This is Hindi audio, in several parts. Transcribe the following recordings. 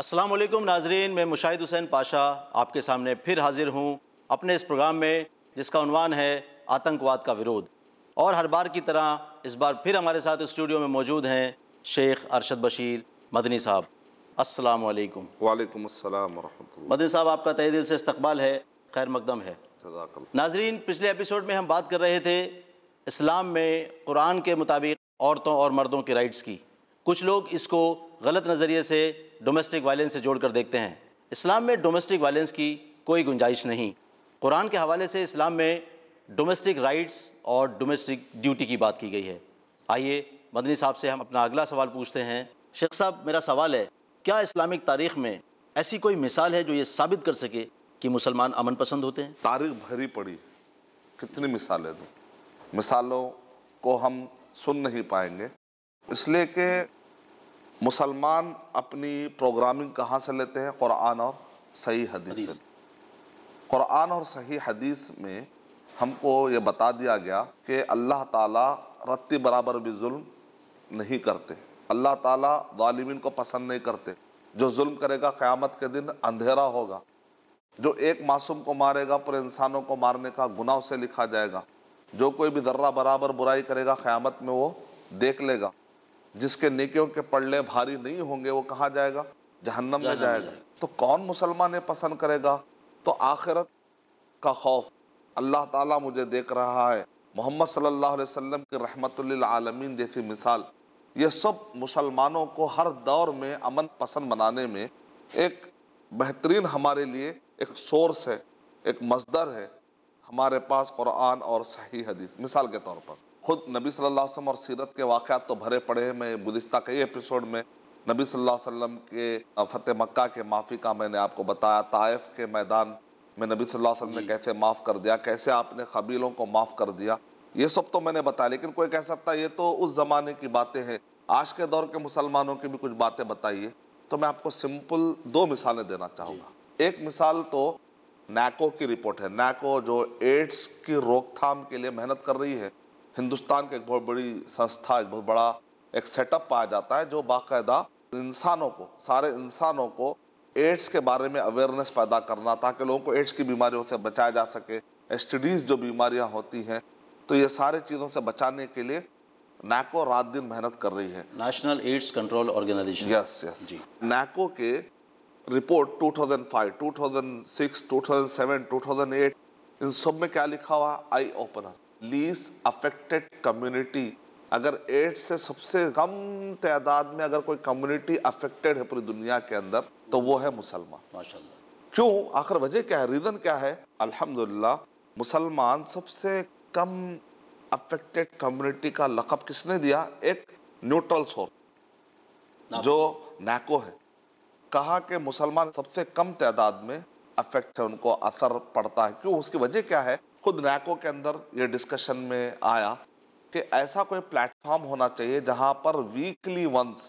अस्सलाम वालेकुम नाजरीन मैं मुशाहिद हुसैन पाशा आपके सामने फिर हाजिर हूँ अपने इस प्रोग्राम में जिसका उनवान है आतंकवाद का विरोध और हर बार की तरह इस बार फिर हमारे साथ स्टूडियो में मौजूद हैं शेख अरशद बशीर मदनी साहब अस्सलाम वालेकुम वालेकुम अस्सलाम मदनी साहब आपका तय दिल से इस्तकबाल है खैर मकदम है नाजरीन पिछले एपिसोड में हम बात कर रहे थे इस्लाम में कुरान के मुताबिक औरतों और मर्दों के राइट्स की कुछ लोग इसको गलत नज़रिए से डोमेस्टिक वायलेंस से जोड़कर देखते हैं इस्लाम में डोमेस्टिक वायलेंस की कोई गुंजाइश नहीं कुरान के हवाले से इस्लाम में डोमेस्टिक राइट्स और डोमेस्टिक ड्यूटी की बात की गई है आइए मदनी साहब से हम अपना अगला सवाल पूछते हैं शेख साहब मेरा सवाल है क्या इस्लामिक तारीख में ऐसी कोई मिसाल है जो ये साबित कर सके कि मुसलमान अमन पसंद होते हैं तारीख भरी पड़ी कितनी मिसालें दो तो? मिसालों को हम सुन नहीं पाएंगे इसलिए कि मुसलमान अपनी प्रोग्रामिंग कहाँ से लेते हैं क़ुरान और सही हदीस से क़ुरान और सही हदीस में हमको ये बता दिया गया कि अल्लाह ताला रत्ती बराबर भी जुल्म नहीं करते अल्लाह ताला ालिमिन को पसंद नहीं करते जो जुल्म करेगा क़्यामत के दिन अंधेरा होगा जो एक मासूम को मारेगा पूरे इंसानों को मारने का गुना उसे लिखा जाएगा जो कोई भी दर्रा बराबर बुराई करेगा क़्यामत में वो देख लेगा जिसके नेकियों के पड़ले भारी नहीं होंगे वो कहाँ जाएगा जहन्नम में जाएगा तो कौन मुसलमान ये पसंद करेगा तो आखिरत का खौफ अल्लाह ताला मुझे देख रहा है मोहम्मद सल्लल्लाहु अलैहि वसल्लम की रहमतुल्लिलालमीन जैसी मिसाल ये सब मुसलमानों को हर दौर में अमन पसंद बनाने में एक बेहतरीन हमारे लिए एक सोर्स है एक मजदर है हमारे पास कुरान और सही हदीस मिसाल के तौर पर खुद नबी सल्लल्लाहु अलैहि वसल्लम और सीरत के वाक़ात तो भरे पड़े हैं मैं गुज्त कई एपिसोड में नबी सल्लल्लाहु अलैहि वसल्लम के फ़तेह मक्का के माफ़ी का मैंने आपको बताया ताइफ के मैदान में नबी सल्लल्लाहु अलैहि वसल्लम ने कैसे माफ़ कर दिया कैसे आपने कबीलों को माफ़ कर दिया ये सब तो मैंने बताया लेकिन कोई कह सकता है ये तो उस ज़माने की बातें हैं आज के दौर के मुसलमानों की भी कुछ बातें बताइए तो मैं आपको सिंपल दो मिसालें देना चाहूँगा एक मिसाल तो नैको की रिपोर्ट है नैको जो एड्स की रोकथाम के लिए मेहनत कर रही है हिंदुस्तान का एक बहुत बड़ी संस्था एक बहुत बड़ा एक सेटअप पाया जाता है जो बाकायदा इंसानों को सारे इंसानों को एड्स के बारे में अवेयरनेस पैदा करना ताकि लोगों को एड्स की बीमारियों से बचाया जा सके एस जो बीमारियाँ होती हैं तो ये सारे चीज़ों से बचाने के लिए नैको रात दिन मेहनत कर रही है National AIDS Control Organisation yes yes जी नैको के रिपोर्ट 2005, 2006, 2007, 2008 इन सब में क्या लिखा हुआ eye opener least affected community अगर एड्स से सबसे कम तादाद में अगर कोई कम्युनिटी अफेक्टेड है पूरी दुनिया के अंदर तो वो है मुसलमान माशाल्लाह क्यों आखिर वजह क्या है रीज़न क्या है अल्हम्दुलिल्लाह मुसलमान सबसे कम अफेक्टेड कम्युनिटी का लकब किसने दिया एक न्यूट्रल सोर्स जो नैको है कहा कि मुसलमान सबसे कम तादाद में अफेक्ट है उनको असर पड़ता है क्यों उसकी वजह क्या है खुद नैको के अंदर ये डिस्कशन में आया कि ऐसा कोई प्लेटफॉर्म होना चाहिए जहाँ पर वीकली वंस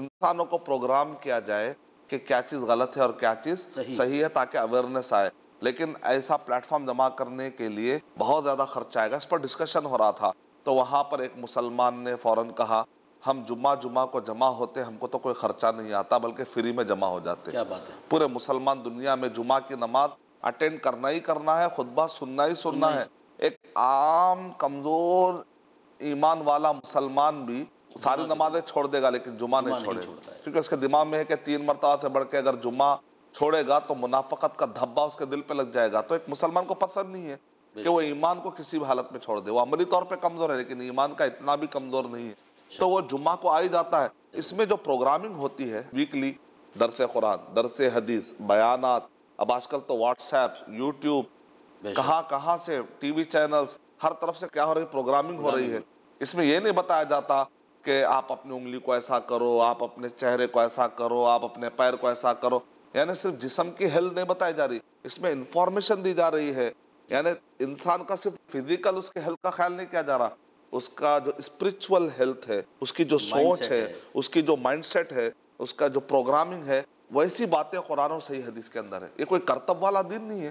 इंसानों को प्रोग्राम किया जाए कि क्या चीज़ गलत है और क्या चीज़ सही, सही है ताकि अवेयरनेस आए लेकिन ऐसा प्लेटफॉर्म जमा करने के लिए बहुत ज़्यादा खर्चा आएगा इस पर डिस्कशन हो रहा था तो वहाँ पर एक मुसलमान ने फ़ौरन कहा हम जुम्मा जुमा को जमा होते हमको तो कोई खर्चा नहीं आता बल्कि फ्री में जमा हो जाते क्या बात है पूरे मुसलमान दुनिया में जुमा की नमाज अटेंड करना ही करना है खुतबा सुनना ही सुनना है एक आम कमज़ोर ईमान वाला मुसलमान भी सारी नमाजें छोड़ देगा लेकिन जुमा नहीं छोड़ेगा क्योंकि उसके दिमाग में है कि तीन मरतबा से बढ़ के अगर जुमा छोड़ेगा तो मुनाफकत का धब्बा उसके दिल पे लग जाएगा तो एक मुसलमान को पसंद नहीं है कि वो ईमान को किसी भी हालत में छोड़ दे वो अमली तौर पे कमज़ोर है लेकिन ईमान का इतना भी कमज़ोर नहीं है तो वो जुम्मा को आ ही जाता है इसमें जो प्रोग्रामिंग होती है वीकली दरस कुरान दरस हदीस बयानात अब आजकल तो व्हाट्सएप यूट्यूब कहाँ कहाँ से टीवी चैनल्स हर तरफ से क्या हो रही प्रोग्रामिंग हो रही है इसमें यह नहीं बताया जाता कि आप अपनी उंगली को ऐसा करो आप अपने चेहरे को ऐसा करो आप अपने पैर को ऐसा करो यानी सिर्फ जिसम की हेल्थ नहीं बताई जा रही इसमें इंफॉर्मेशन दी जा रही है यानी इंसान का सिर्फ फिजिकल उसके हेल्थ का ख्याल नहीं किया जा रहा उसका जो स्पिरिचुअल हेल्थ है उसकी जो सोच है, है उसकी जो माइंडसेट है उसका जो प्रोग्रामिंग है वैसी बातें कुरान और सही हदीस के अंदर है ये कोई कर्तव्य वाला दिन नहीं है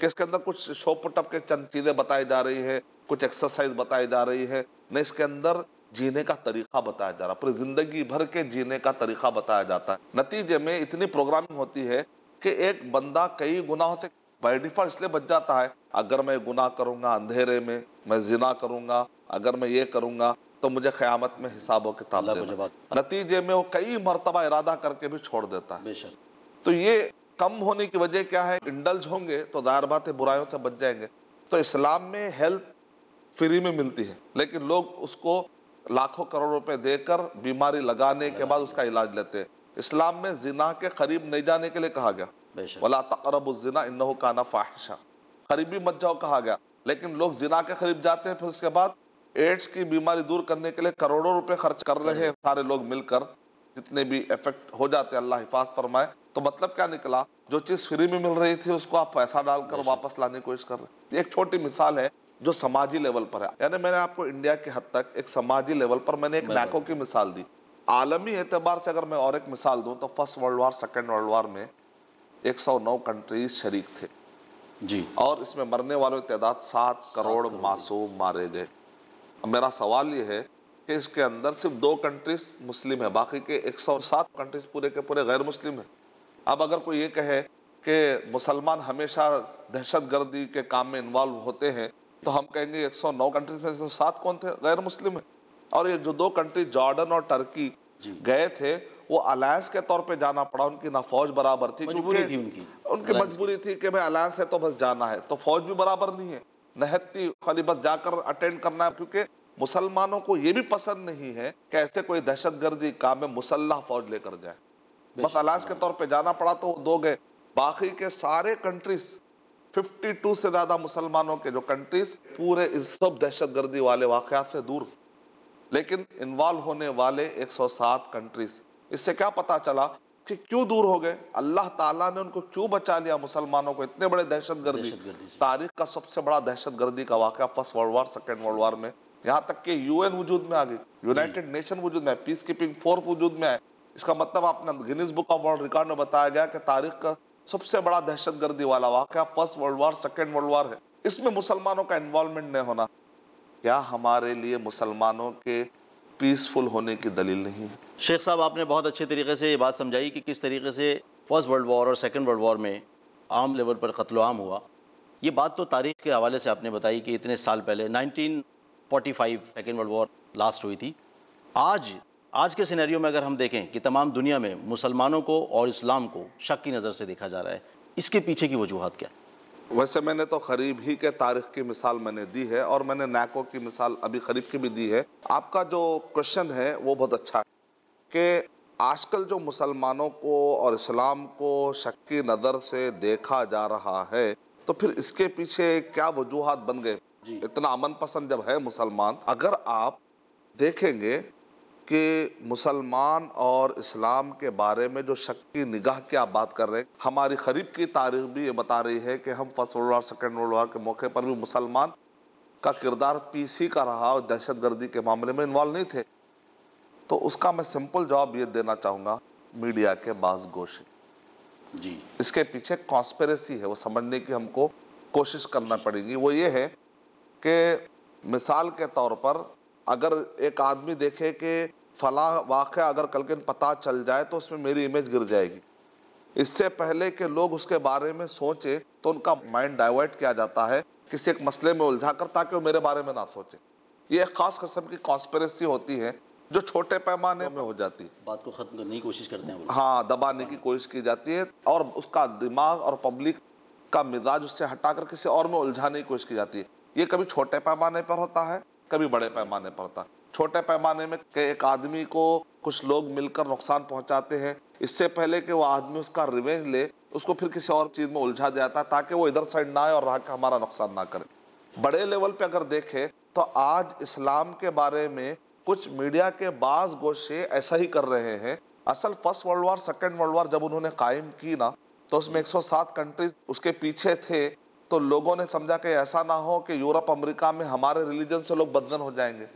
कि इसके अंदर कुछ शो पटप के चंद चीज़ें बताई जा रही है कुछ एक्सरसाइज बताई जा रही है न इसके अंदर जीने का तरीका बताया जा रहा है पूरी ज़िंदगी भर के जीने का तरीका बताया जाता है नतीजे में इतनी प्रोग्रामिंग होती है कि एक बंदा कई गुनाहों से बाई डिफॉल्ट इसलिए बच जाता है अगर मैं गुनाह करूँगा अंधेरे में मैं जिना करूँगा अगर मैं ये करूँगा तो मुझे क़्यामत में हिसाब और किताब नतीजे में वो कई मरतबा इरादा करके भी छोड़ देता है तो ये कम होने की वजह क्या है इंडल्ज होंगे तो दायर बात बुराइयों से बच जाएंगे तो इस्लाम में हेल्थ फ्री में मिलती है लेकिन लोग उसको लाखों करोड़ रुपए देकर बीमारी लगाने के बाद उसका इलाज लेते हैं इस्लाम में जिना के करीब नहीं जाने के लिए कहा गया वला तकरबुजना इन्नो काना फाहिशा करीबी मत जाओ कहा गया लेकिन लोग जिना के करीब जाते हैं फिर उसके बाद एड्स की बीमारी दूर करने के लिए करोड़ों रुपए खर्च कर रहे हैं सारे लोग मिलकर जितने भी इफेक्ट हो जाते हैं अल्लाह हिफाज फरमाए तो मतलब क्या निकला जो चीज़ फ्री में मिल रही थी उसको आप पैसा डालकर वापस लाने की कोशिश कर रहे हैं एक छोटी मिसाल है जो समाजी लेवल पर है यानी मैंने आपको इंडिया के हद तक एक समाजी लेवल पर मैंने एक नैको की मिसाल दी आलमी एतबार से अगर मैं और एक मिसाल दूं तो first world war second world war में 109 कंट्रीज शरीक थे जी और इसमें मरने वालों की तादाद सात करोड़ मासूम मारे गए अब मेरा सवाल ये है कि इसके अंदर सिर्फ दो कंट्रीज मुस्लिम है बाकी के 107 कंट्रीज पूरे के पूरे गैर मुस्लिम हैं अब अगर कोई ये कहे कि मुसलमान हमेशा दहशत गर्दी के काम में इन्वॉल्व होते हैं तो हम कहेंगे 109 कंट्रीज में से सात कौन थे गैर मुस्लिम हैं और ये जो दो कंट्री जॉर्डन और टर्की गए थे वो अलायंस के तौर पे जाना पड़ा उनकी ना फौज बराबर थी थी उनकी उनकी मजबूरी थी कि भाई अलायंस है तो बस जाना है तो फौज भी बराबर नहीं है नहती खाली बस जाकर अटेंड करना क्योंकि मुसलमानों को ये भी पसंद नहीं है कि ऐसे कोई दहशत गर्दी काम में मुसल्ला फौज लेकर जाए बस अलाज के हाँ। तौर पे जाना पड़ा तो दो गए बाकी के सारे कंट्रीज 52 से ज़्यादा मुसलमानों के जो कंट्रीज पूरे इस सब दहशत गर्दी वाले वाकत से दूर लेकिन इन्वॉल्व होने वाले 107 कंट्रीज इससे क्या पता चला कि क्यों दूर हो गए अल्लाह ताला ने उनको क्यों बचा लिया मुसलमानों को इतने बड़े दहशत गर्दी तारीख का सबसे बड़ा दहशत गर्दी का वाक first world war second world war में यहाँ तक कि यूएन वजूद में आ गई यूनाइटेड नेशन वजूद में पीस कीपिंग फोर्स वजूद में आए इसका मतलब आपने Guinness book of world record में बताया गया कि तारीख का सबसे बड़ा दहशत गर्दी वाला वाक़ first world war second world war है इसमें मुसलमानों का इन्वॉल्वमेंट नहीं होना क्या हमारे लिए मुसलमानों के पीसफुल होने की दलील नहीं है शेख साहब आपने बहुत अच्छे तरीके से ये बात समझाई कि किस तरीके से फर्स्ट वर्ल्ड वॉर और सेकेंड वर्ल्ड वॉर में आम लेवल पर कत्लोआम हुआ ये बात तो तारीख के हवाले से आपने बताई कि इतने साल पहले 1945 सेकेंड वर्ल्ड वॉर लास्ट हुई थी आज आज के सिनेरियो में अगर हम देखें कि तमाम दुनिया में मुसलमानों को और इस्लाम को शक की नज़र से देखा जा रहा है इसके पीछे की वजूहत क्या है वैसे मैंने तो खरीब ही के तारीख की मिसाल मैंने दी है और मैंने नैको की मिसाल अभी खरीब की भी दी है आपका जो क्वेश्चन है वो बहुत अच्छा है कि आजकल जो मुसलमानों को और इस्लाम को शक्की नज़र से देखा जा रहा है तो फिर इसके पीछे क्या वजूहत बन गए इतना अमन पसंद जब है मुसलमान अगर आप देखेंगे कि मुसलमान और इस्लाम के बारे में जो शक की निगाह की आप बात कर रहे हैं हमारी खरीब की तारीख भी ये बता रही है कि हम first world war second world war के मौके पर भी मुसलमान का किरदार पीस ही का रहा और दहशत गर्दी के मामले में इन्वॉल्व नहीं थे तो उसका मैं सिंपल जवाब ये देना चाहूँगा मीडिया के बाज गोशे जी इसके पीछे कॉन्स्पेरेसी है वो समझने की हमको कोशिश करना पड़ेगी वो ये है कि मिसाल के तौर पर अगर एक आदमी देखे कि फला वाक़ अगर कल के पता चल जाए तो उसमें मेरी इमेज गिर जाएगी इससे पहले कि लोग उसके बारे में सोचें तो उनका माइंड डाइवर्ट किया जाता है किसी एक मसले में उलझा कर ताकि वो मेरे बारे में ना सोचे ये एक ख़ास कस्म की कॉन्स्परेसी होती है जो छोटे पैमाने में हो जाती है बात को ख़त्म करने की कोशिश करते हैं हाँ दबाने की कोशिश की जाती है और उसका दिमाग और पब्लिक का मिजाज उससे हटाकर किसी और में उलझाने की कोशिश की जाती है ये कभी छोटे पैमाने पर होता है कभी बड़े पैमाने पर था छोटे पैमाने में के एक आदमी को कुछ लोग मिलकर नुकसान पहुंचाते हैं इससे पहले कि वो आदमी उसका रिवेंज ले उसको फिर किसी और चीज़ में उलझा जाता है ताकि वो इधर साइड ना आए और रहा हमारा नुकसान ना करे बड़े लेवल पे अगर देखें तो आज इस्लाम के बारे में कुछ मीडिया के बाज गोशे ऐसा ही कर रहे हैं असल first world war second world war जब उन्होंने कायम की ना तो उसमें 107 कंट्रीज उसके पीछे थे तो लोगों ने समझा कि ऐसा ना हो कि यूरोप अमेरिका में हमारे रिलीजन से लोग बदन हो जाएंगे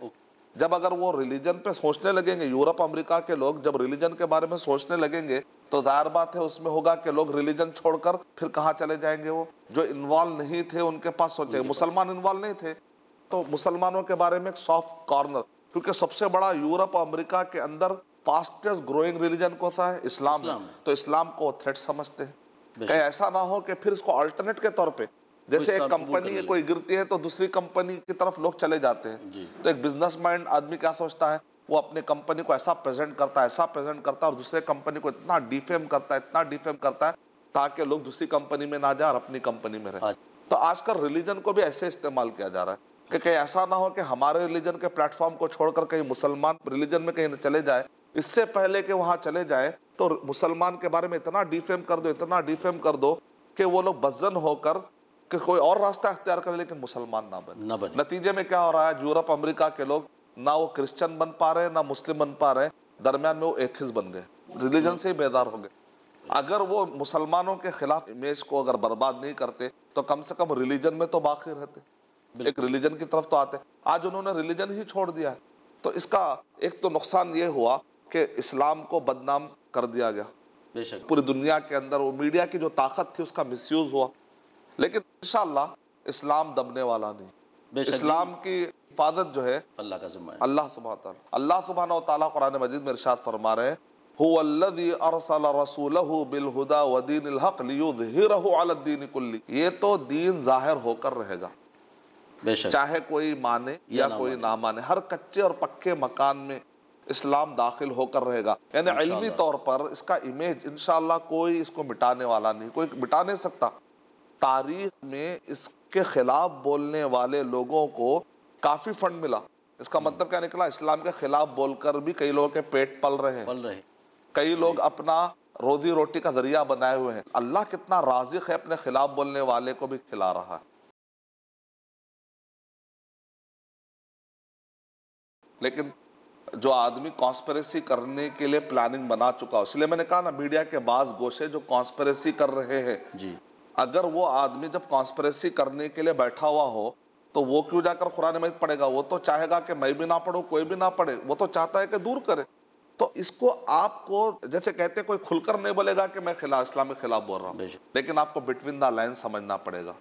जब अगर वो रिलीजन पे सोचने लगेंगे यूरोप अमेरिका के लोग जब रिलीजन के बारे में सोचने लगेंगे तो जाहिर बात है उसमें होगा कि लोग रिलीजन छोड़कर फिर कहाँ चले जाएंगे वो जो इन्वॉल्व नहीं थे उनके पास सोचेंगे मुसलमान इन्वॉल्व नहीं थे तो मुसलमानों के बारे में एक सॉफ्ट कॉर्नर क्योंकि सबसे बड़ा यूरोप और अमेरिका के अंदर फास्टेस्ट ग्रोइंग रिलीजन कौन सा है इस्लाम, इस्लाम। तो इस्लाम को थ्रेट समझते हैं कहीं ऐसा ना हो कि फिर इसको अल्टरनेट के तौर पर जैसे एक कंपनी कोई गिरती है तो दूसरी कंपनी की तरफ लोग चले जाते हैं तो एक बिजनेस माइंड आदमी क्या सोचता है वो अपने कंपनी को ऐसा प्रेजेंट करता है ऐसा प्रेजेंट करता है और दूसरे कंपनी को इतना डिफेम करता है इतना डिफेम करता है ताकि लोग दूसरी कंपनी में ना जाए और अपनी कंपनी में रहे तो आजकल रिलीजन को भी ऐसे इस्तेमाल किया जा रहा है कि कहीं ऐसा ना हो कि हमारे रिलीजन के प्लेटफॉर्म को छोड़कर कहीं मुसलमान रिलीजन में कहीं चले जाए इससे पहले कि वहाँ चले जाए तो मुसलमान के बारे में इतना डिफेम कर दो इतना डिफेम कर दो कि वो लोग बजन होकर कि कोई और रास्ता अख्तियार करे लेकिन मुसलमान ना बने ना बने नतीजे में क्या हो रहा है यूरोप अमेरिका के लोग ना वो क्रिश्चियन बन पा रहे हैं ना मुस्लिम बन पा रहे हैं दरमियान में वो एथिस बन गए रिलीजन से ही बेदार हो गए अगर वो मुसलमानों के खिलाफ इमेज को अगर बर्बाद नहीं करते तो कम से कम रिलीजन में तो बाकी रहते एक रिलीजन की तरफ तो आते आज उन्होंने रिलीजन ही छोड़ दिया है तो इसका एक तो नुकसान ये हुआ कि इस्लाम को बदनाम कर दिया गया पूरी दुनिया के अंदर वो मीडिया की जो ताकत थी उसका मिसयूज हुआ लेकिन इनशाला इस्लाम दबने वाला नहीं इस्लाम की हिफाजत जो है अल्लाह का जिम्मा है अल्लाह सुबह अल्लाह सुबह कुरान मजिद में इरशाद फरमा रहे हैं ये तो दीन जाहिर होकर रहेगा चाहे कोई माने या, कोई ना माने हर कच्चे और पक्के मकान में इस्लाम दाखिल होकर रहेगा यानी इलमी तौर पर इसका इमेज इनशाला कोई इसको मिटाने वाला नहीं कोई मिटा नहीं सकता तारीख में इसके खिलाफ बोलने वाले लोगों को काफ़ी फंड मिला इसका हम्म। मतलब क्या निकला इस्लाम के खिलाफ बोलकर भी कई लोगों के पेट पल रहे हैं पल रहे कई लोग अपना रोजी रोटी का जरिया बनाए हुए हैं अल्लाह कितना राजिक है अपने खिलाफ बोलने वाले को भी खिला रहा है लेकिन जो आदमी कॉन्स्परेसी करने के लिए प्लानिंग बना चुका हो इसलिए मैंने कहा ना मीडिया के बाज गोशे जो कॉन्स्परेसी कर रहे हैं जी अगर वो आदमी जब कॉन्स्परेसी करने के लिए बैठा हुआ हो तो वो क्यों जाकर कुरान मजीद पढ़ेगा वो तो चाहेगा कि मैं भी ना पढ़ूँ कोई भी ना पढ़े वो तो चाहता है कि दूर करे तो इसको आपको जैसे कहते कोई खुलकर नहीं बोलेगा कि मैं खिलाफ इस्लाम के खिलाफ बोल रहा हूँ लेकिन आपको बिटवीन द लाइन समझना पड़ेगा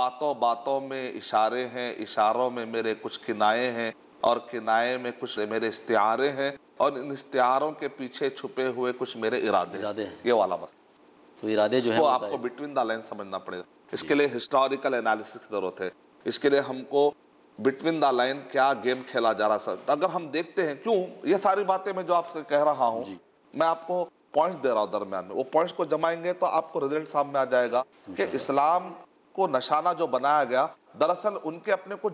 बातों बातों में इशारे हैं इशारों में मेरे कुछ किनाए हैं और किनाए में कुछ मेरे इश्तारे हैं और इन इश्तारों के पीछे छुपे हुए कुछ मेरे इरादे इरादे हैं ये वाला मसला तो इरादे जो है वो आपको बिटवीन द लाइन समझना पड़ेगा इसके लिए हिस्टोरिकल एनालिसिस की जरूरत है इसके लिए हमको बिटवीन द लाइन क्या गेम खेला जा रहा है अगर हम देखते हैं क्यों ये सारी बातें मैं जो आपसे कह रहा हूँ मैं आपको पॉइंट दे रहा हूँ दरम्यान में वो पॉइंट्स को जमाएंगे तो आपको रिजल्ट सामने आ जाएगा कि इस्लाम को नशाना जो बनाया गया दरअसल उनके अपने को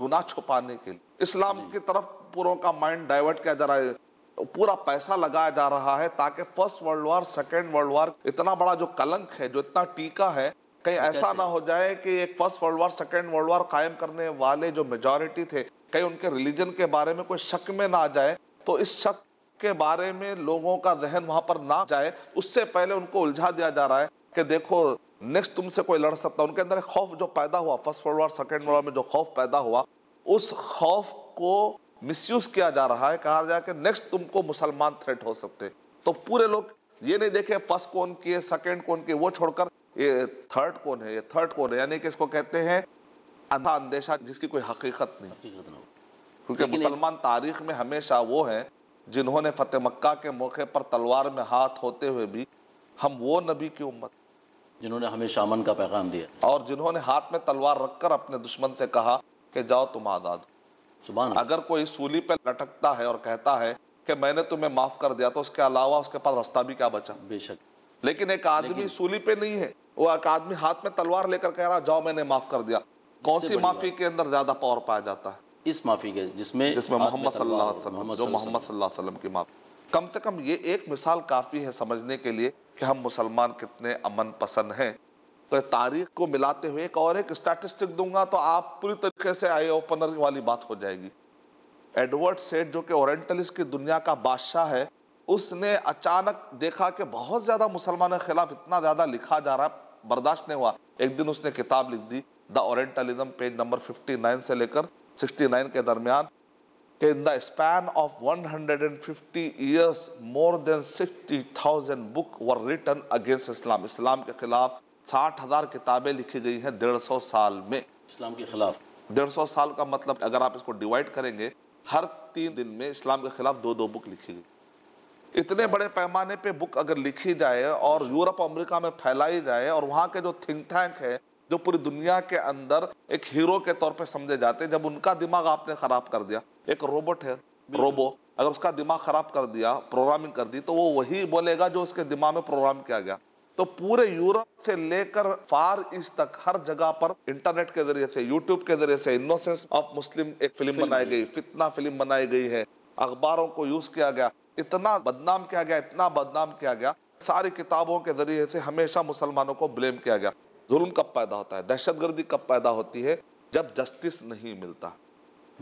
गुनाह छुपाने के लिए इस्लाम की तरफ पूरों का माइंड डाइवर्ट किया जा रहा है तो पूरा पैसा लगाया जा रहा है ताकि first world war second world war इतना बड़ा जो कलंक है जो इतना टीका है कहीं ऐसा ना हो जाए कि एक first world war second world war कायम करने वाले जो मेजोरिटी थे कहीं उनके रिलीजन के बारे में कोई शक में ना आ जाए तो इस शक के बारे में लोगों का जहन वहां पर ना जाए उससे पहले उनको उलझा दिया जा रहा है कि देखो नेक्स्ट तुमसे कोई लड़ सकता उनके अंदर खौफ जो पैदा हुआ first world war second world war में जो खौफ पैदा हुआ उस खौफ को मिसयूज किया जा रहा है कहा जा कि नेक्स्ट तुमको मुसलमान थ्रेट हो सकते तो पूरे लोग ये नहीं देखे फर्स्ट कौन की है सेकेंड कौन की वो छोड़कर ये थर्ड कौन है ये थर्ड कौन है यानी कि इसको कहते हैं अंधा अंदेशा जिसकी कोई हकीकत नहीं क्योंकि मुसलमान तारीख में हमेशा वो हैं जिन्होंने फतेह मक्का के मौके पर तलवार में हाथ होते हुए भी हम वो नबी की उम्मत जिन्होंने हमेशा अमन का पैगाम दिया और जिन्होंने हाथ में तलवार रखकर अपने दुश्मन से कहा कि जाओ तुम आज़ाद अगर कोई सूली पे लटकता है और कहता है कि मैंने तुम्हें माफ कर दिया तो उसके अलावा उसके पास रास्ता भी क्या बचा बेशक लेकिन एक आदमी सूली पे नहीं है वो एक आदमी हाथ में तलवार लेकर कह रहा जाओ मैंने माफ कर दिया कौन सी माफी के अंदर ज्यादा पावर पाया जाता है इस माफी के जिसमें जिसमें मोहम्मद जो मोहम्मद की माफी कम से कम ये एक मिसाल काफ़ी है समझने के लिए कि हम मुसलमान कितने अमन पसंद हैं तो तारीख को मिलाते हुए एक और एक स्टैटिस्टिक दूंगा तो आप पूरी तरीके से आई ओपनर वाली बात हो जाएगी एडवर्ड सेट जो कि ओरेंटलिस्ट की दुनिया का बादशाह है उसने अचानक देखा कि बहुत ज़्यादा मुसलमानों के खिलाफ इतना ज़्यादा लिखा जा रहा बर्दाश्त नहीं हुआ एक दिन उसने किताब लिख दी द ओरेंटलिज्म पेज नंबर 59 से लेकर 69 के दरमियान कि in the span of 150 years more than 60,000 book were written against Islam इस्लाम के खिलाफ साठ हज़ार किताबें लिखी गई हैं डेढ़ सौ साल में इस्लाम के खिलाफ डेढ़ सौ साल का मतलब अगर आप इसको डिवाइड करेंगे हर तीन दिन में इस्लाम के खिलाफ दो दो बुक लिखी गई इतने बड़े पैमाने पे बुक अगर लिखी जाए और यूरोप अमेरिका में फैलाई जाए और वहाँ के जो थिंक टैंक है जो पूरी दुनिया के अंदर एक हीरो के तौर पे समझे जाते हैं जब उनका दिमाग आपने खराब कर दिया एक रोबोट है रोबो अगर उसका दिमाग खराब कर दिया प्रोग्रामिंग कर दी तो वो वही बोलेगा जो उसके दिमाग में प्रोग्राम किया गया तो पूरे यूरोप से लेकर फार ईस्ट तक हर जगह पर इंटरनेट के जरिए से यूट्यूब के जरिए से इनोसेंस ऑफ मुस्लिम एक फिल्म, फिल्म बनाई गई फितना फिल्म बनाई गई है अखबारों को यूज किया गया इतना बदनाम किया गया इतना बदनाम किया गया सारी किताबों के जरिए से हमेशा मुसलमानों को ब्लेम किया गया जुल्म कब पैदा होता है दहशतगर्दी कब पैदा होती है जब जस्टिस नहीं मिलता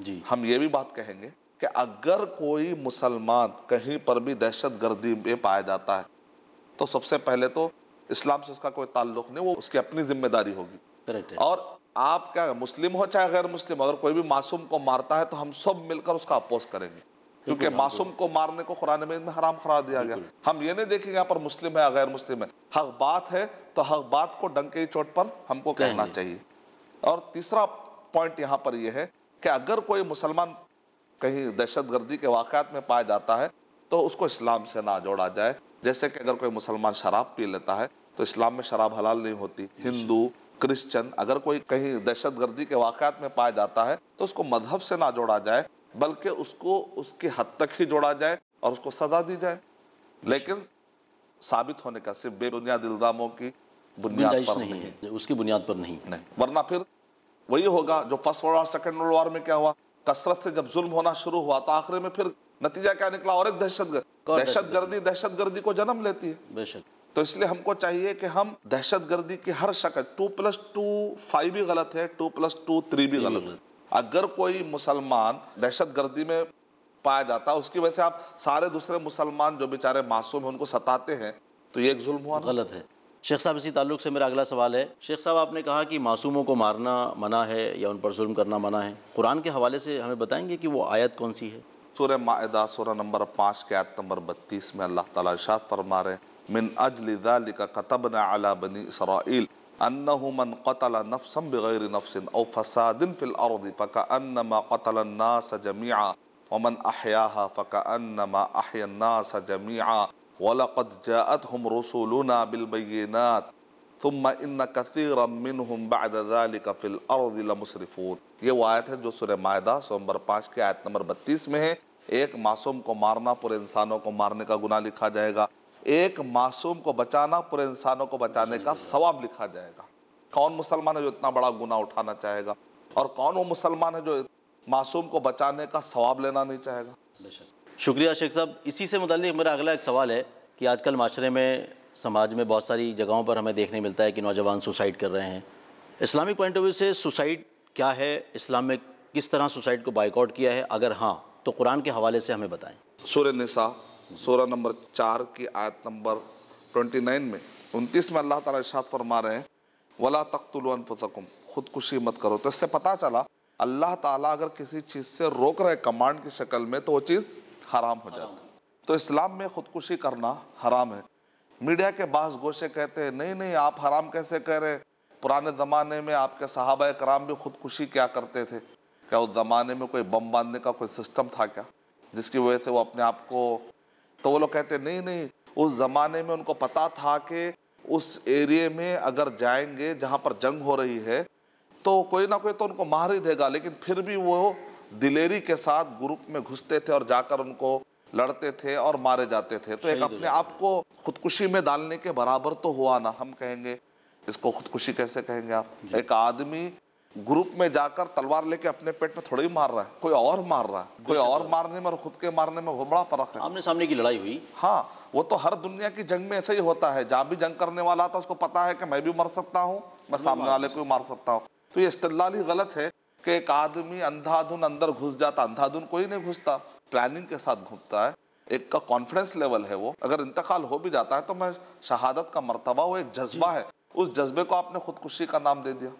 जी हम ये भी बात कहेंगे कि अगर कोई मुसलमान कहीं पर भी दहशत गर्दी में पाया जाता है तो सबसे पहले तो इस्लाम से उसका कोई ताल्लुक नहीं वो उसकी अपनी जिम्मेदारी होगी और आप क्या मुस्लिम हो चाहे गैर मुस्लिम अगर कोई भी मासूम को मारता है तो हम सब मिलकर उसका अपोज करेंगे क्योंकि मासूम को मारने को कुरान में हराम करार दिया गया हम ये नहीं देखेंगे यहाँ पर मुस्लिम है या गैर मुस्लिम है हक बात है तो हक बात को डंके की चोट पर हमको कहना चाहिए और तीसरा पॉइंट यहाँ पर यह है कि अगर कोई मुसलमान कहीं दहशत गर्दी के वाक़ात में पाया जाता है तो उसको इस्लाम से ना जोड़ा जाए जैसे कि अगर कोई मुसलमान शराब पी लेता है तो इस्लाम में शराब हलाल नहीं होती हिंदू क्रिश्चियन अगर कोई कहीं दहशत गर्दी के वाकत में पाया जाता है तो उसको मजहब से ना जोड़ा जाए बल्कि उसको उसकी हद तक ही जोड़ा जाए और उसको सजा दी जाए लेकिन साबित होने का सिर्फ बेबुनियाद इल्ज़ामों की बुनियाद पर नहीं, नहीं है उसकी बुनियाद पर नहीं नहीं वरना फिर वही होगा जो first world war second world war में क्या हुआ कसरत से जब जुल्म होना शुरू हुआ तो आखिर में फिर नतीजा क्या निकला और एक दहशत दहशत गर्दी दहशत गर्दी को जन्म लेती है बेशक तो इसलिए हमको चाहिए कि हम दहशत गर्दी की हर शक्ल टू प्लस टू फाइव भी गलत है टू प्लस टू थ्री भी गलत है अगर कोई मुसलमान दहशत गर्दी में पाया जाता है उसकी वजह से आप सारे दूसरे मुसलमान जो बेचारे मासूम हैं उनको सताते हैं तो ये एक जुल्म हुआ गलत है शेख साहब इसी ताल्लुक से मेरा अगला सवाल है शेख साहब आपने कहा कि मासूमों को मारना मना है या उन पर जुल्म करना मना है कुरान के हवाले से हमें बताएंगे कि वो आयत कौन सी है सूर्य मादा सूर्य नंबर पाँच के आयत नंबर बत्तीस में अल्लाह ताला इशात फरमा रहे हैं من أجل ذلك كتبنا على بني إسرائيل أنه من قتل نفسا بغير نفس أو فساد في الأرض فكأنما قتل الناس جميعا ومن أحياها فكأنما أحيا الناس جميعا ولقد جاءتهم رسلنا بالبينات ثم ان كثيرا منهم بعد ذلك في الارض لمسرفون ये वो आयत है जो सुर मायदा सौ پانچ کے آیت نمبر بتیس میں ہے ایک معصوم کو مارنا پورے انسانوں کو مارنے کا گناہ لکھا جائے گا एक मासूम को बचाना पूरे इंसानों को बचाने का सवाब लिखा जाएगा कौन मुसलमान है जो इतना बड़ा गुना उठाना चाहेगा और कौन वो मुसलमान है जो मासूम को बचाने का सवाब लेना नहीं चाहेगा शुक्रिया शेख साहब इसी से मतलब मेरा अगला एक सवाल है कि आजकल माशरे में समाज में बहुत सारी जगहों पर हमें देखने मिलता है कि नौजवान सुसाइड कर रहे हैं इस्लामिक पॉइंट ऑफ व्यू से सुसाइड क्या है इस्लाम में किस तरह सुसाइड को बाइकआउट किया है अगर हाँ तो कुरान के हवाले से हमें बताएं सूर्य निसा सोलह नंबर चार की आयत नंबर ट्वेंटी नाइन में उनतीस में अल्लाह ताला इशात फरमा रहे हैं वला तख्तुलफुसकुम खुदकुशी मत करो तो इससे पता चला अल्लाह ताला अगर किसी चीज़ से रोक रहे कमांड की शक्ल में तो वो चीज़ हराम हो जाती तो इस्लाम में खुदकुशी करना हराम है मीडिया के बास गोशे कहते हैं नहीं नहीं आप हराम कैसे कह रहे पुराने ज़माने में आपके साहब कराम भी खुदकुशी क्या करते थे क्या उस ज़माने में कोई बम बांधने का कोई सिस्टम था क्या जिसकी वजह से वो अपने आप को तो वो लोग कहते नहीं नहीं उस ज़माने में उनको पता था कि उस एरिए में अगर जाएंगे जहाँ पर जंग हो रही है तो कोई ना कोई तो उनको मार ही देगा लेकिन फिर भी वो दिलेरी के साथ ग्रुप में घुसते थे और जाकर उनको लड़ते थे और मारे जाते थे तो एक अपने आप को खुदकुशी में डालने के बराबर तो हुआ ना हम कहेंगे इसको खुदकुशी कैसे कहेंगे आप एक आदमी ग्रुप में जाकर तलवार लेके अपने पेट में थोड़ा ही मार रहा है कोई और मार रहा है कोई और मारने में और खुद के मारने में वो बड़ा फर्क है आमने सामने की लड़ाई हुई हाँ वो तो हर दुनिया की जंग में ऐसा ही होता है जहाँ भी जंग करने वाला आता उसको पता है कि मैं भी मर सकता हूँ मैं सामने वाले को भी मार सकता हूँ तो ये इस्तेलाल ही गलत है कि एक आदमी अंधाधुन अंदर घुस जाता अंधाधुन कोई नहीं घुसता प्लानिंग के साथ घूमता है एक का कॉन्फिडेंस लेवल है वो अगर इंतकाल हो भी जाता है तो मैं शहादत का मरतबा वो एक जज्बा है उस जज्बे को आपने खुदकुशी का नाम दे दिया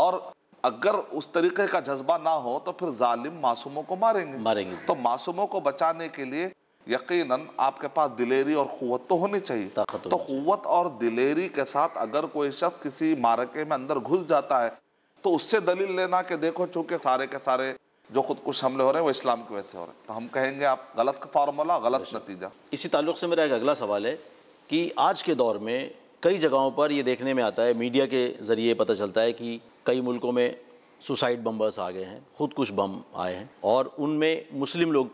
और अगर उस तरीके का जज्बा ना हो तो फिर जालिम मासूमों को मारेंगे मारेंगे तो मासूमों को बचाने के लिए यकीनन आपके पास दिलेरी और क़वत तो होनी चाहिए तो क़वत और दिलेरी के साथ अगर कोई शख्स किसी मारके में अंदर घुस जाता है तो उससे दलील लेना कि देखो चूँकि सारे के सारे जो खुदकुश हमले हो रहे हैं वो इस्लाम की वजह से हो रहे हैं तो हम कहेंगे आप गलत फार्मूला गलत नतीजा इसी ताल्लुक से मेरा एक अगला सवाल है कि आज के दौर में कई जगहों पर ये देखने में आता है मीडिया के ज़रिए पता चलता है कि कई मुल्कों में सुसाइड बम्बर्स आ गए हैं ख़ुद कुछ बम आए हैं और उनमें मुस्लिम लोग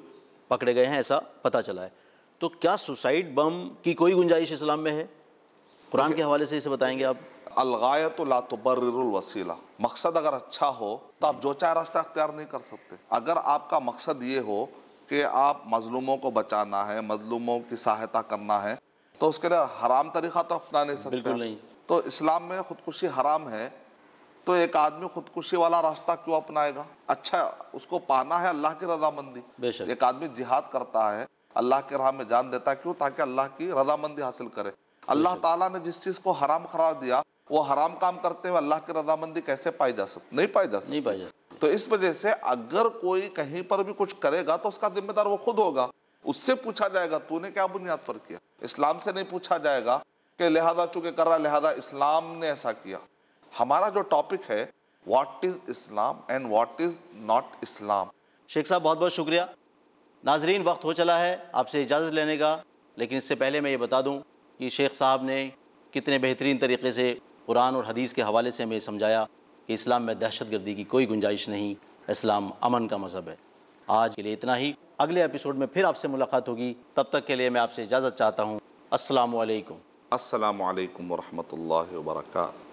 पकड़े गए हैं ऐसा पता चला है तो क्या सुसाइड बम की कोई गुंजाइश इस्लाम में है कुरान के हवाले से इसे बताएंगे आप अलगायत वसीला मकसद अगर अच्छा हो तो आप जो चाहे रास्ता अख्तियार नहीं कर सकते अगर आपका मकसद ये हो कि आप मजलूमों को बचाना है मजलूमों की सहायता करना है तो उसके लिए हराम तरीक़ा तो अपना नहीं सकते नहीं तो इस्लाम में खुदकुशी हराम है तो एक आदमी खुदकुशी वाला रास्ता क्यों अपनाएगा अच्छा उसको पाना है अल्लाह की रजामंदी एक आदमी जिहाद करता है अल्लाह के राह में जान देता है क्यों ताकि अल्लाह की रजामंदी हासिल करे अल्लाह ताला ने जिस चीज़ को हराम करार दिया वो हराम काम करते हुए अल्लाह की रजामंदी कैसे पाई जा सकती नहीं पाई जा सकती तो इस वजह से अगर कोई कहीं पर भी कुछ करेगा तो उसका जिम्मेदार वो खुद होगा उससे पूछा जाएगा तूने क्या बुनियाद पर किया इस्लाम से नहीं पूछा जाएगा कि लिहाजा चूँकि कर रहा लिहाजा इस्लाम ने ऐसा किया हमारा जो टॉपिक है what is Islam and what is not Islam शेख साहब बहुत बहुत शुक्रिया नाजरीन वक्त हो चला है आपसे इजाज़त लेने का लेकिन इससे पहले मैं ये बता दूँ कि शेख साहब ने कितने बेहतरीन तरीके से कुरान और हदीस के हवाले से हमें समझाया कि इस्लाम में दहशत गर्दी की कोई गुंजाइश नहीं इस्लाम अमन का मज़हब है आज के लिए इतना ही अगले एपिसोड में फिर आपसे मुलाकात होगी तब तक के लिए मैं आपसे इजाज़त चाहता हूँ असलकम असल वरहमल वर्का